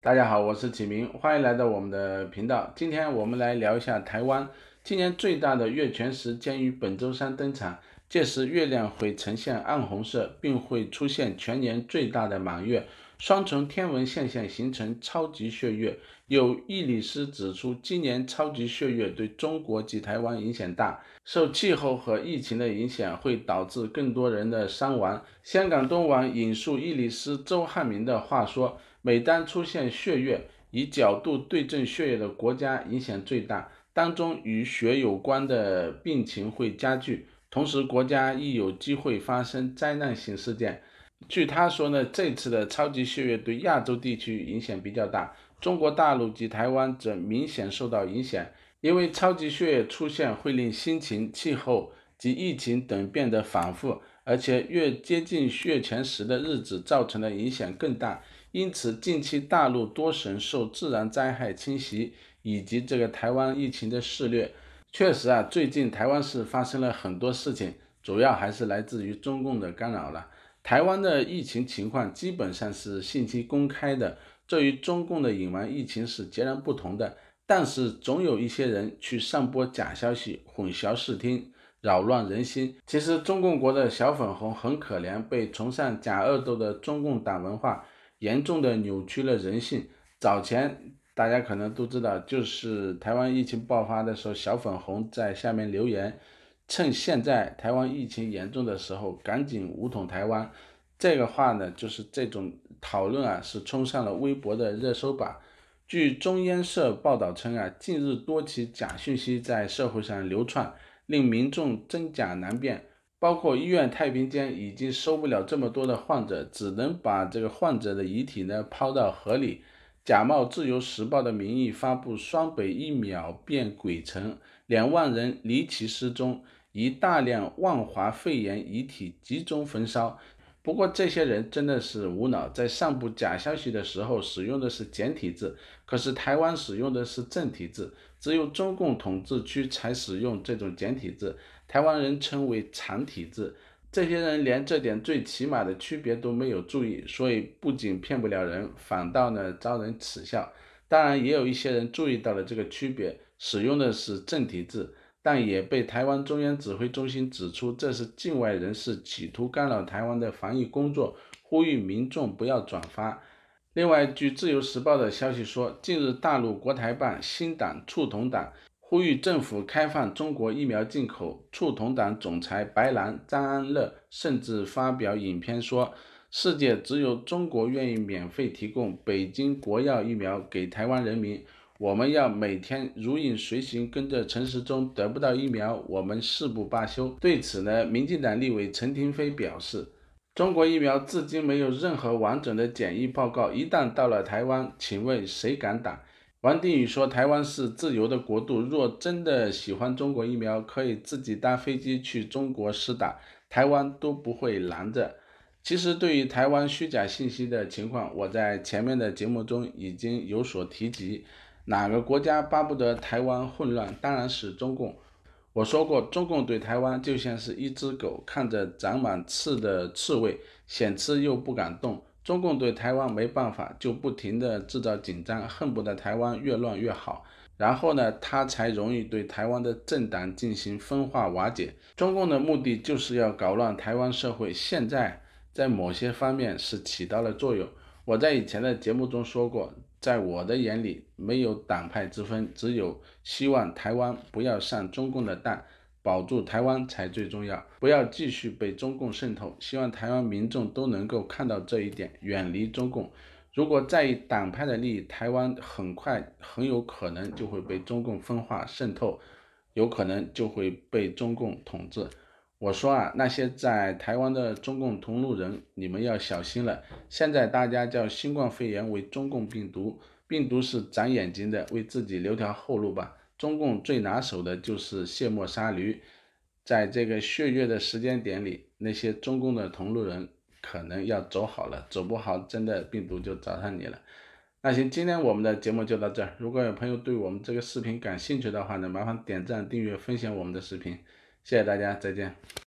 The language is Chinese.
大家好，我是启明，欢迎来到我们的频道。今天我们来聊一下台湾今年最大的月全食将于本周三登场，届时月亮会呈现暗红色，并会出现全年最大的满月。双重天文现象形成超级血月，有伊里斯指出，今年超级血月对中国及台湾影响大，受气候和疫情的影响，会导致更多人的伤亡。香港东网引述伊里斯周汉明的话说，每当出现血月，以角度对正血月的国家影响最大，当中与血有关的病情会加剧，同时国家亦有机会发生灾难性事件。据他说呢，这次的超级血月对亚洲地区影响比较大，中国大陆及台湾则明显受到影响。因为超级血月出现会令心情、气候及疫情等变得反复，而且越接近血前时的日子，造成的影响更大。因此，近期大陆多省受自然灾害侵袭，以及这个台湾疫情的肆虐，确实啊，最近台湾是发生了很多事情，主要还是来自于中共的干扰了。台湾的疫情情况基本上是信息公开的，这与中共的隐瞒疫情是截然不同的。但是总有一些人去散播假消息，混淆视听，扰乱人心。其实中共国的小粉红很可怜，被崇尚假恶斗的中共党文化严重的扭曲了人性。早前大家可能都知道，就是台湾疫情爆发的时候，小粉红在下面留言。趁现在台湾疫情严重的时候，赶紧武统台湾。这个话呢，就是这种讨论啊，是冲上了微博的热搜榜。据中央社报道称啊，近日多起假讯息在社会上流窜，令民众真假难辨。包括医院太平间已经收不了这么多的患者，只能把这个患者的遗体呢抛到河里。假冒《自由时报》的名义发布“双北一秒变鬼城，两万人离奇失踪”。以大量万华肺炎遗体集中焚烧。不过这些人真的是无脑，在散布假消息的时候使用的是简体字，可是台湾使用的是正体字，只有中共统治区才使用这种简体字，台湾人称为长体字。这些人连这点最起码的区别都没有注意，所以不仅骗不了人，反倒呢招人耻笑。当然也有一些人注意到了这个区别，使用的是正体字。但也被台湾中央指挥中心指出，这是境外人士企图干扰台湾的防疫工作，呼吁民众不要转发。另外，据《自由时报》的消息说，近日大陆国台办新党促同党呼吁政府开放中国疫苗进口，促同党总裁白兰张安乐甚至发表影片说，世界只有中国愿意免费提供北京国药疫苗给台湾人民。我们要每天如影随形跟着陈时中，得不到疫苗，我们誓不罢休。对此呢，民进党立委陈廷飞表示，中国疫苗至今没有任何完整的检疫报告，一旦到了台湾，请问谁敢打？王定宇说，台湾是自由的国度，若真的喜欢中国疫苗，可以自己搭飞机去中国试打，台湾都不会拦着。其实，对于台湾虚假信息的情况，我在前面的节目中已经有所提及。哪个国家巴不得台湾混乱？当然是中共。我说过，中共对台湾就像是一只狗看着长满刺的刺猬，想吃又不敢动。中共对台湾没办法，就不停地制造紧张，恨不得台湾越乱越好，然后呢，它才容易对台湾的政党进行分化瓦解。中共的目的就是要搞乱台湾社会，现在在某些方面是起到了作用。我在以前的节目中说过，在我的眼里没有党派之分，只有希望台湾不要上中共的当，保住台湾才最重要，不要继续被中共渗透。希望台湾民众都能够看到这一点，远离中共。如果在意党派的利益，台湾很快很有可能就会被中共分化渗透，有可能就会被中共统治。我说啊，那些在台湾的中共同路人，你们要小心了。现在大家叫新冠肺炎为中共病毒，病毒是长眼睛的，为自己留条后路吧。中共最拿手的就是卸磨杀驴，在这个血月的时间点里，那些中共的同路人可能要走好了，走不好，真的病毒就找上你了。那行，今天我们的节目就到这儿。如果有朋友对我们这个视频感兴趣的话呢，麻烦点赞、订阅、分享我们的视频。谢谢大家，再见。